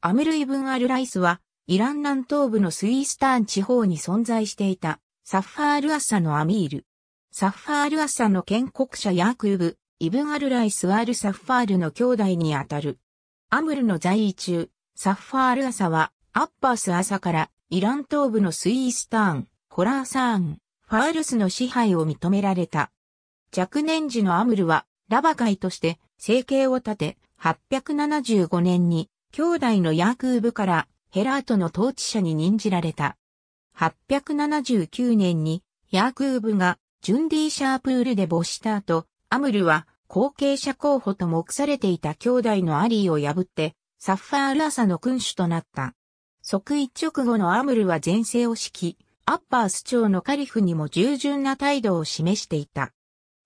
アムルイブン・アル・ライスは、イラン南東部のスイースターン地方に存在していた、サッファール・アッサのアミール。サッファール・アッサの建国者ヤークーブ、イブン・アル・ライス・アール・サッファールの兄弟にあたる。アムルの在位中、サッファール・アサは、アッパース・アサから、イラン東部のスイースターン、ホラーサーン、ファールスの支配を認められた。若年時のアムルは、ラバカイとして、生計を立て、875年に兄弟のヤークーブからヘラートの統治者に任じられた。879年にヤークーブがジュンディ・シャープールで没した後、アムルは後継者候補と目されていた兄弟のアリーを破って、サッファール朝の君主となった。即位直後のアムルは前世を敷き、アッパース朝のカリフにも従順な態度を示していた。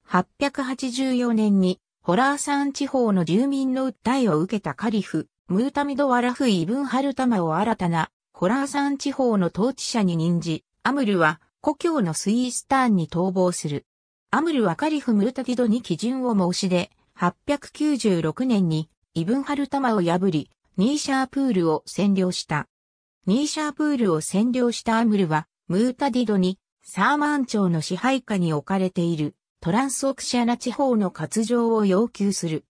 884年にホラーサン地方の住民の訴えを受けたカリフ、ムータミド・ワラフ・イブン・ハルタマを新たな、ホラーサン地方の統治者に任じ、アムルは、故郷のスイースターンに逃亡する。アムルはカリフ・ムータティドに基準を申し出、896年に、イブン・ハルタマを破り、ニーシャープールを占領した。ニーシャープールを占領したアムルは、ムータディドに、サーマン朝の支配下に置かれている、トランスオクシアナ地方の割譲を要求する。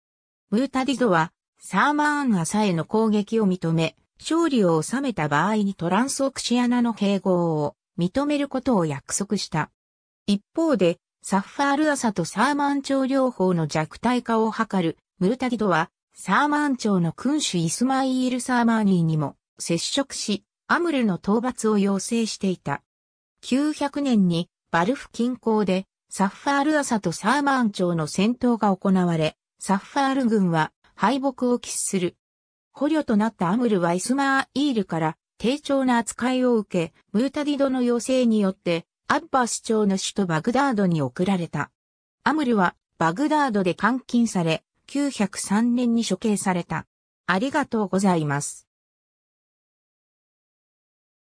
ムータディドは、サーマーン朝への攻撃を認め、勝利を収めた場合にトランスオクシアナの併合を認めることを約束した。一方で、サッファール朝とサーマン朝両方の弱体化を図るムルタギドは、サーマン朝の君主イスマイール・サーマーニーにも接触し、アムルの討伐を要請していた。900年にバルフ近郊でサッファール朝とサーマン朝の戦闘が行われ、サッファール軍は敗北を喫する。捕虜となったアムルはイスマーイールから低調な扱いを受け、ムータディドの要請によって、アッバス朝の首都バグダードに送られた。アムルはバグダードで監禁され、903年に処刑された。ありがとうございます。